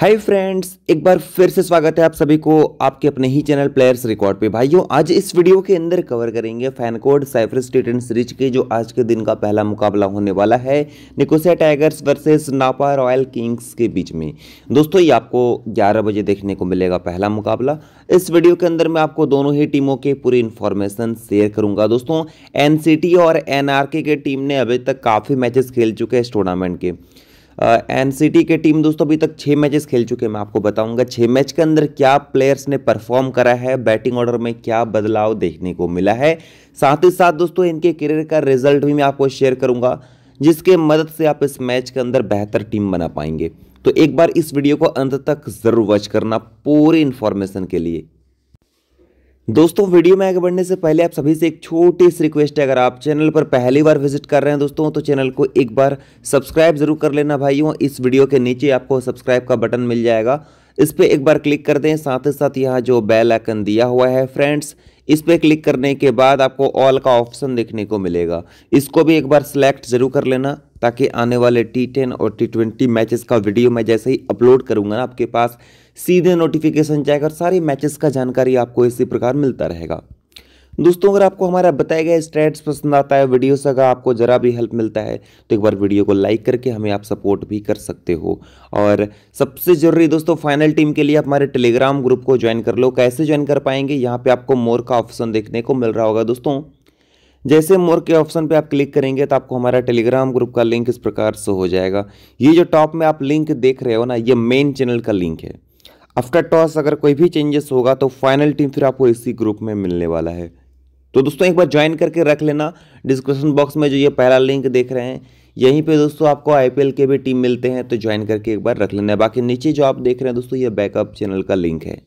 hi friends एक बार फिर से स्वागत है आप सभी को आपके अपने ही चैनल प्लेयर्स रिकॉर्ड पे भाइयों आज इस वीडियो के अंदर कवर करेंगे फैनकोड साइफ्रस टिटन सीरीज के जो आज के दिन का पहला मुकाबला होने वाला है Nicosia Tigers versus Napa Royal Kings के बीच में दोस्तों ये आपको 11 बजे देखने को मिलेगा पहला मुकाबला इस वीडियो के अंदर मैं आपको दोनों ही टीमों के पूरी इन्फॉर्मेशन शेयर करूंगा दोस्तों एन और एन के टीम ने अभी तक काफ़ी मैचेस खेल चुके हैं इस टूर्नामेंट के एन के टीम दोस्तों अभी तक छः मैचेस खेल चुके हैं मैं आपको बताऊंगा छः मैच के अंदर क्या प्लेयर्स ने परफॉर्म करा है बैटिंग ऑर्डर में क्या बदलाव देखने को मिला है साथ ही साथ दोस्तों इनके करियर का रिजल्ट भी मैं आपको शेयर करूंगा जिसके मदद से आप इस मैच के अंदर बेहतर टीम बना पाएंगे तो एक बार इस वीडियो को अंत तक ज़रूर वॉच करना पूरी इन्फॉर्मेशन के लिए दोस्तों वीडियो में आगे बढ़ने से पहले आप सभी से एक छोटी सी रिक्वेस्ट है अगर आप चैनल पर पहली बार विजिट कर रहे हैं दोस्तों तो चैनल को एक बार सब्सक्राइब जरूर कर लेना भाइयों इस वीडियो के नीचे आपको सब्सक्राइब का बटन मिल जाएगा इस पर एक बार क्लिक कर दें साथ ही साथ यहाँ जो बेल आइकन दिया हुआ है फ्रेंड्स इस पर क्लिक करने के बाद आपको ऑल का ऑप्शन देखने को मिलेगा इसको भी एक बार सिलेक्ट जरूर कर लेना ताकि आने वाले टी टेन और टी ट्वेंटी मैचेस का वीडियो मैं जैसे ही अपलोड करूंगा ना आपके पास सीधे नोटिफिकेशन जाएगा और सारे मैचेस का जानकारी आपको इसी प्रकार मिलता रहेगा दोस्तों अगर आपको हमारा बताया गया स्ट्रेट्स पसंद आता है वीडियो से अगर आपको ज़रा भी हेल्प मिलता है तो एक बार वीडियो को लाइक करके हमें आप सपोर्ट भी कर सकते हो और सबसे ज़रूरी दोस्तों फाइनल टीम के लिए आप हमारे टेलीग्राम ग्रुप को ज्वाइन कर लो कैसे ज्वाइन कर पाएंगे यहाँ पे आपको मोर का ऑप्शन देखने को मिल रहा होगा दोस्तों जैसे मोर के ऑप्शन पे आप क्लिक करेंगे तो आपको हमारा टेलीग्राम ग्रुप का लिंक इस प्रकार से हो जाएगा ये जो टॉप में आप लिंक देख रहे हो ना ये मेन चैनल का लिंक है आफ्टर टॉस अगर कोई भी चेंजेस होगा तो फाइनल टीम फिर आपको इसी ग्रुप में मिलने वाला है तो दोस्तों एक बार ज्वाइन करके रख लेना डिस्क्रिप्शन बॉक्स में जो ये पहला लिंक देख रहे हैं यहीं पे दोस्तों आपको आईपीएल के भी टीम मिलते हैं तो ज्वाइन करके एक बार रख लेना बाकी नीचे जो आप देख रहे हैं दोस्तों ये बैकअप चैनल का लिंक है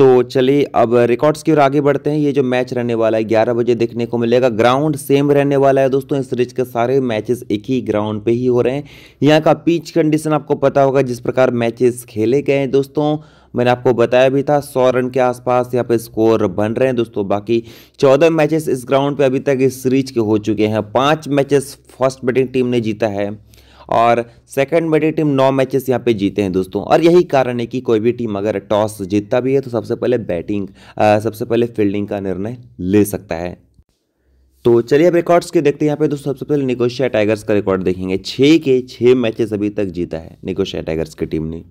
तो चलिए अब रिकॉर्ड्स की ओर आगे बढ़ते हैं ये जो मैच रहने वाला है ग्यारह बजे देखने को मिलेगा ग्राउंड सेम रहने वाला है दोस्तों इस सीरीज के सारे मैचेस एक ही ग्राउंड पे ही हो रहे हैं यहाँ का पिच कंडीशन आपको पता होगा जिस प्रकार मैचेस खेले गए हैं दोस्तों मैंने आपको बताया भी था सौ रन के आसपास यहाँ पे स्कोर बन रहे हैं दोस्तों बाकी चौदह मैचेस इस ग्राउंड पे अभी तक इस सीरीज के हो चुके हैं पांच मैचेस फर्स्ट बैटिंग टीम ने जीता है और सेकंड में टीम नौ मैचेस यहाँ पे जीते हैं दोस्तों और यही कारण है कि कोई भी टीम अगर टॉस जीतता भी है तो सबसे पहले बैटिंग सबसे पहले फील्डिंग का निर्णय ले सकता है तो चलिए अब रिकॉर्ड्स के देखते हैं यहाँ पे दोस्तों सबसे पहले निकोशिया टाइगर्स का रिकॉर्ड देखेंगे छः के छः मैचेस अभी तक जीता है निकोशिया टाइगर्स की टीम ने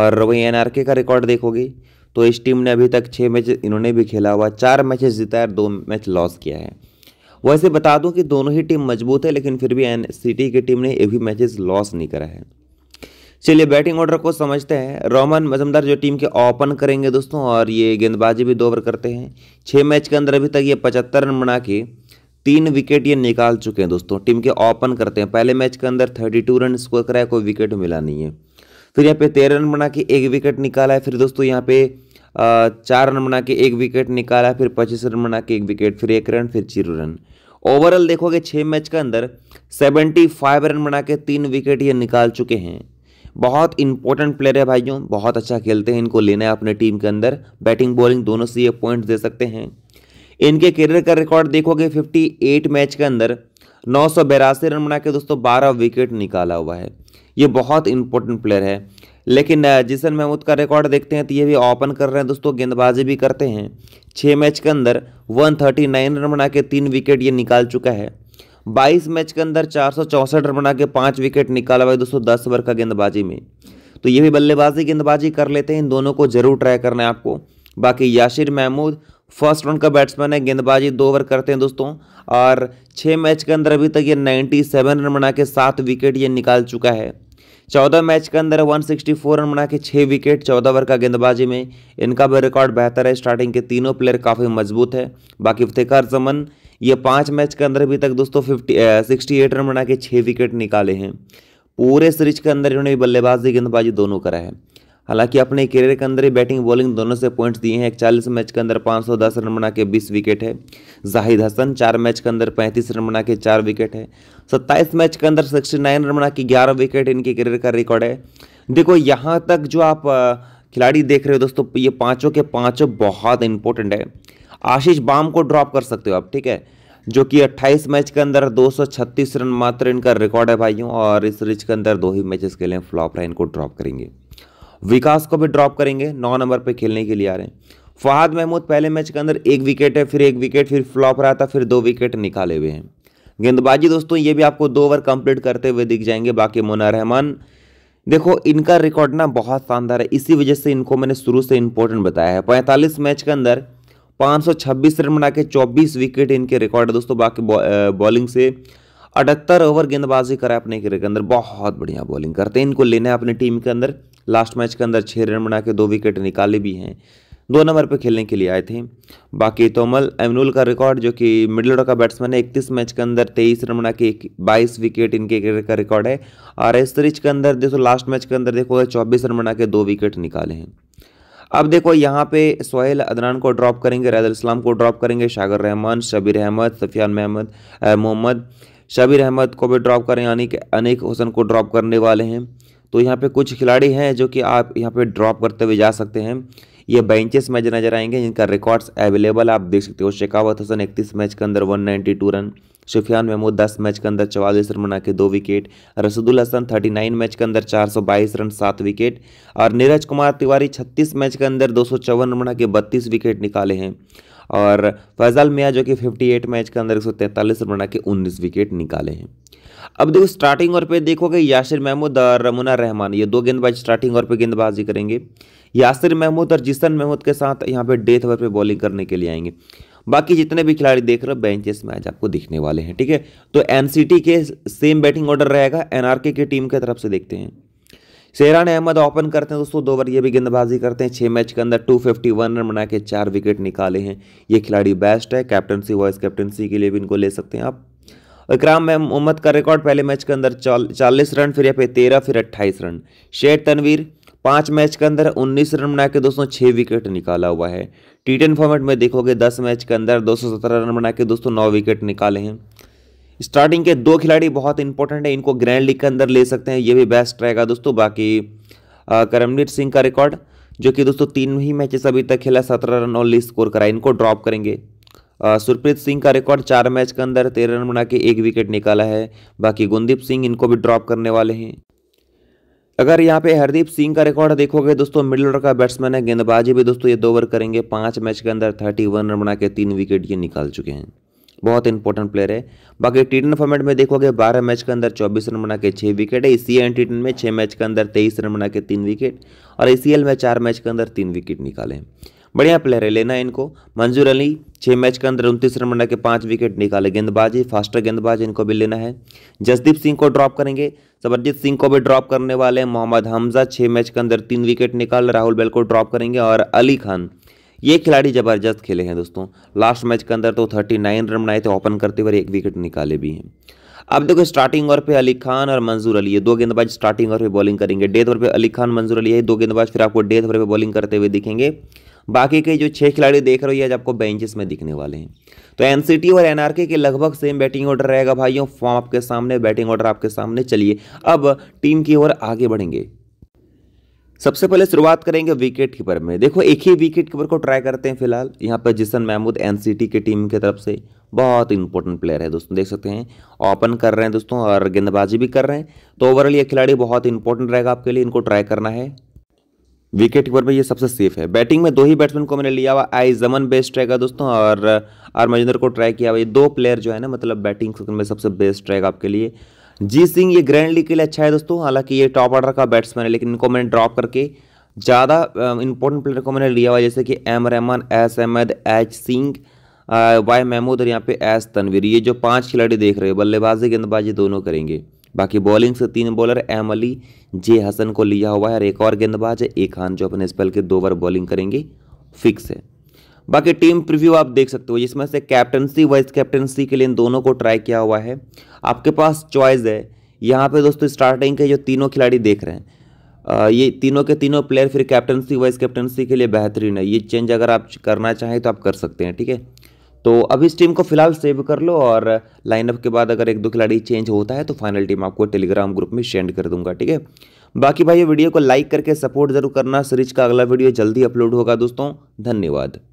और वहीं के का रिकॉर्ड देखोगे तो इस टीम ने अभी तक छः मैच इन्होंने भी खेला हुआ चार मैचेस जीता है और दो मैच लॉस किया है वैसे बता दूं कि दोनों ही टीम मजबूत है लेकिन फिर भी एन की टीम ने एक भी मैचेस लॉस नहीं करा है चलिए बैटिंग ऑर्डर को समझते हैं रोमन मजमदार जो टीम के ओपन करेंगे दोस्तों और ये गेंदबाजी भी दो ओवर करते हैं छः मैच के अंदर अभी तक ये पचहत्तर रन बना के तीन विकेट ये निकाल चुके हैं दोस्तों टीम के ओपन करते हैं पहले मैच के अंदर थर्टी टू रन स्कोर कराया कोई विकेट मिला नहीं है फिर यहाँ पे तेरह रन बना के एक विकेट निकाला है फिर दोस्तों यहाँ पे चार रन बना के एक विकेट निकाला फिर पच्चीस रन बना के एक विकेट फिर एक रन फिर जीरो रन ओवरऑल देखोगे छः मैच के अंदर सेवेंटी फाइव रन बना के तीन विकेट ये निकाल चुके हैं बहुत इंपॉर्टेंट प्लेयर है भाइयों बहुत अच्छा खेलते हैं इनको लेना है अपने टीम के अंदर बैटिंग बॉलिंग दोनों से ये पॉइंट्स दे सकते हैं इनके करियर का रिकॉर्ड देखोगे फिफ्टी एट मैच के अंदर नौ सौ रन बना के दोस्तों बारह विकेट निकाला हुआ है ये बहुत इंपॉर्टेंट प्लेयर है लेकिन जिसन महमूद का रिकॉर्ड देखते हैं तो ये भी ओपन कर रहे हैं दोस्तों गेंदबाजी भी करते हैं छः मैच के अंदर 139 रन बना के तीन विकेट ये निकाल चुका है 22 मैच के अंदर चार रन बना के पाँच विकेट निकाला हुआ है दोस्तों दस ओवर का गेंदबाजी में तो ये भी बल्लेबाजी गेंदबाजी कर लेते हैं इन दोनों को जरूर ट्राई करना है आपको बाकी याशिर महमूद फर्स्ट राउंड का बैट्समैन है गेंदबाजी दो ओवर करते हैं दोस्तों और छः मैच के अंदर अभी तक ये 97 रन बना के सात विकेट ये निकाल चुका है चौदह मैच के अंदर 164 रन बना के छः विकेट चौदह ओवर का गेंदबाजी में इनका भी रिकॉर्ड बेहतर है स्टार्टिंग के तीनों प्लेयर काफ़ी मजबूत है बाकी इफ्तिकार जमन ये पाँच मैच के अंदर अभी तक दोस्तों फिफ्टी सिक्सटी एट रन बना के छः विकेट निकाले हैं पूरे सीरीज के अंदर इन्होंने बल्लेबाजी गेंदबाजी दोनों करा है हालांकि अपने करियर के अंदर ही बैटिंग बॉलिंग दोनों से पॉइंट्स दिए हैं एक चालीस मैच के अंदर 510 रन बना के 20 विकेट है जाहिद हसन चार मैच के अंदर 35 रन बना के चार विकेट है 27 मैच के अंदर 69 रन बना के 11 विकेट इनके करियर का रिकॉर्ड है देखो यहाँ तक जो आप खिलाड़ी देख रहे हो दोस्तों ये पाँचों के पाँचों बहुत इंपॉर्टेंट है आशीष बाम को ड्रॉप कर सकते हो आप ठीक है जो कि 28 मैच के अंदर 236 रन मात्र इनका रिकॉर्ड है भाइयों और इस रिच के अंदर दो ही मैचेस के लिए फ्लॉप रहे इनको ड्रॉप करेंगे विकास को भी ड्रॉप करेंगे नौ नंबर पर खेलने के लिए आ रहे हैं फहाद महमूद पहले मैच के अंदर एक विकेट है फिर एक विकेट फिर फ्लॉप रहा था फिर दो विकेट निकाले हुए हैं गेंदबाजी दोस्तों ये भी आपको दो ओवर कंप्लीट करते हुए दिख जाएंगे बाकी मोना रहमान देखो इनका रिकॉर्ड ना बहुत शानदार है इसी वजह से इनको मैंने शुरू से इम्पोर्टेंट बताया है पैंतालीस मैच के अंदर पाँच रन बना के चौबीस विकेट इनके रिकॉर्ड है दोस्तों बाकी बॉलिंग से अठहत्तर ओवर गेंदबाजी कराए अपने क्रिकेट के अंदर बहुत बढ़िया बॉलिंग करते हैं इनको लेना है अपनी टीम के अंदर लास्ट मैच के अंदर छः रन बना के दो विकेट निकाले भी हैं दो नंबर पर खेलने के लिए आए थे बाकी तोमल एमनुल का रिकॉर्ड जो कि मिडिल ऑर्डर का बैट्समैन है इकतीस मैच के अंदर तेईस रन बना के बाईस विकेट इनके क्रिकेट का रिकॉर्ड है और एस सीरीज के अंदर देखो लास्ट मैच के अंदर देखो चौबीस रन बना के दो विकेट निकाले हैं अब देखो यहाँ पे सोहेल अदनान को ड्रॉप करेंगे रैदल इस्लाम को ड्रॉप करेंगे शागर रहमान शबीर अहमद सफियान महमद मोहम्मद शबीर अहमद को भी ड्रॉप करें यानी कि अनेक हुसन को ड्रॉप करने वाले हैं तो यहाँ पे कुछ खिलाड़ी हैं जो कि आप यहाँ पे ड्रॉप करते हुए जा सकते हैं ये बेंचेस मैच नजर आएंगे जिनका रिकॉर्ड्स अवेलेबल आप देख सकते हो शेखावत हसन इकतीस मैच के अंदर वन रन सुफियान महमूद दस मैच के अंदर चवालीस रन बना के दो wicket Rasdul Hasan thirty nine match के अंदर चार सौ बाईस रन सात विकेट और नीरज कुमार तिवारी छत्तीस मैच के अंदर दो सौ चौवन रन बना के बत्तीस विकेट निकाले हैं और फैजल मियाँ जो कि 58 मैच के अंदर एक रन बना के 19 विकेट निकाले हैं अब देखो स्टार्टिंग और पे देखोगे यासिर महमूद और रमुना रहमान ये दो गेंदबाज स्टार्टिंग और पे गेंदबाजी करेंगे यासिर महमूद और जिसन महमूद के साथ यहाँ पे डेथ ओवर पे बॉलिंग करने के लिए आएंगे बाकी जितने भी खिलाड़ी देख रहे हो बेंचेस में आज आपको दिखने वाले हैं ठीक है तो एनसीटी के सेम बैटिंग ऑर्डर रहेगा एनआरके की टीम की तरफ से देखते हैं सेहरान अहमद ओपन करते हैं दोस्तों दो बार ये भी गेंदबाजी करते हैं छः मैच के अंदर 251 रन बना के चार विकेट निकाले हैं ये खिलाड़ी बेस्ट है कैप्टनसी वाइस कैप्टनसी के लिए भी इनको ले सकते हैं आप इकराम मोहम्मद का रिकॉर्ड पहले मैच के अंदर चालीस रन फिर यहाँ पे तेरह फिर अट्ठाईस रन शेर तनवीर पाँच मैच के अंदर उन्नीस रन बना के दोस्तों छः विकेट निकाला हुआ है टी टेन फॉर्मेट में देखोगे दस मैच के अंदर दो रन बना के दोस्तों नौ विकेट निकाले हैं स्टार्टिंग के दो खिलाड़ी बहुत इंपॉर्टेंट है इनको ग्रैंड लीग के अंदर ले सकते हैं ये भी बेस्ट रहेगा दोस्तों बाकी करमवीर सिंह का रिकॉर्ड जो कि दोस्तों तीन ही मैचेस अभी तक खेला सत्रह रन ओनली स्कोर कराए इनको ड्रॉप करेंगे सुरप्रीत सिंह का रिकॉर्ड चार मैच के अंदर तेरह रन बना के एक विकेट निकाला है बाकी गुनदीप सिंह इनको भी ड्रॉप करने वाले हैं अगर यहाँ पे हरदीप सिंह का रिकॉर्ड देखोगे दोस्तों मिडल ऑर्डर का बैट्समैन है गेंदबाजी भी दोस्तों ये दो ओवर करेंगे पाँच मैच के अंदर थर्टी वन रन बना के तीन विकेट ये निकाल चुके हैं बहुत इंपॉर्टेंट प्लेयर है बाकी टी फॉर्मेट में देखोगे 12 मैच के अंदर 24 रन बना के छः विकेट है इसी एन टी में छः मैच के अंदर 23 रन बना के तीन विकेट और एल e में चार मैच के अंदर तीन विकेट निकाले हैं बढ़िया प्लेयर है लेना है इनको मंजूर अली छः मैच के अंदर उनतीस रन बना के पाँच विकेट निकाले गेंदबाजी फास्टर गेंदबाज इनको भी लेना है जसदीप सिंह को ड्रॉप करेंगे सबरजीत सिंह को भी ड्रॉप करने वाले हैं मोहम्मद हमजा छः मैच के अंदर तीन विकेट निकाल राहुल बेल को ड्रॉप करेंगे और अली खान ये खिलाड़ी ज़बरदस्त खेले हैं दोस्तों लास्ट मैच के अंदर तो 39 रन बनाए थे ओपन करते हुए एक विकेट निकाले भी हैं अब देखो स्टार्टिंग ओवर पे अली खान और मंजूर अली ये दो गेंदबाज स्टार्टिंग ओवर पे बॉलिंग करेंगे डेथ ओवर पे अली खान मंजूर अली है दो गेंदबाज फिर आपको डेथ ओवर पे बॉलिंग करते हुए दिखेंगे बाकी के जो छह खिलाड़ी देख रहे हो ये आज आपको बेंचेस में दिखने वाले हैं तो एनसीटी और एनआरके के लगभग सेम बैटिंग ऑर्डर रहेगा भाइयों फॉर्म आपके सामने बैटिंग ऑर्डर आपके सामने चलिए अब टीम की ओर आगे बढ़ेंगे सबसे पहले शुरुआत करेंगे विकेट कीपर में देखो एक ही विकेट कीपर को ट्राई करते हैं फिलहाल यहाँ पर जिसन महमूद एनसीटी की टीम की तरफ से बहुत इंपॉर्टेंट प्लेयर है दोस्तों देख सकते हैं ओपन कर रहे हैं दोस्तों और गेंदबाजी भी कर रहे हैं तो ओवरऑल ये खिलाड़ी बहुत इंपॉर्टेंट रहेगा आपके लिए इनको ट्राई करना है विकेट कीपर में ये सबसे सेफ है बैटिंग में दो ही बैट्समैन को मैंने लिया हुआ आई जमन बेस्ट रहेगा दोस्तों और आर मजिंदर को ट्राई किया हुआ ये दो प्लेयर जो है ना मतलब बैटिंग में सबसे बेस्ट रहेगा आपके लिए जी सिंह ये ग्रैंड लीग के लिए अच्छा है दोस्तों हालांकि ये टॉप ऑर्डर का बैट्समैन है लेकिन इनको मैंने ड्रॉप करके ज़्यादा इंपॉर्टेंट प्लेयर को मैंने लिया हुआ जैसे कि M Rahman S Ahmed H Singh Y Mahmood और यहाँ पे एस तनवीर ये जो पांच खिलाड़ी देख रहे हैं बल्लेबाजी गेंदबाजी दोनों करेंगे बाकी बॉलिंग से तीन bowler M Ali J Hasan को लिया हुआ है और एक और गेंदबाज है ए खान जो अपने स्पेल के दो ओवर बॉलिंग करेंगे फिक्स है बाकी टीम प्रीव्यू आप देख सकते हो जिसमें से कैप्टनसी वाइस कैप्टनसी के लिए इन दोनों को ट्राई किया हुआ है आपके पास चॉइस है यहाँ पे दोस्तों स्टार्टिंग के जो तीनों खिलाड़ी देख रहे हैं आ, ये तीनों के तीनों प्लेयर फिर कैप्टनसी वाइस कैप्टनसी के लिए बेहतरीन है ये चेंज अगर आप करना चाहें तो आप कर सकते हैं ठीक है तो अब इस टीम को फिलहाल सेव कर लो और लाइनअप के बाद अगर एक दो खिलाड़ी चेंज होता है तो फाइनल टीम आपको टेलीग्राम ग्रुप में सेंड कर दूंगा ठीक है बाकी भाई ये वीडियो को लाइक करके सपोर्ट जरूर करना सीरीज का अगला वीडियो जल्दी अपलोड होगा दोस्तों धन्यवाद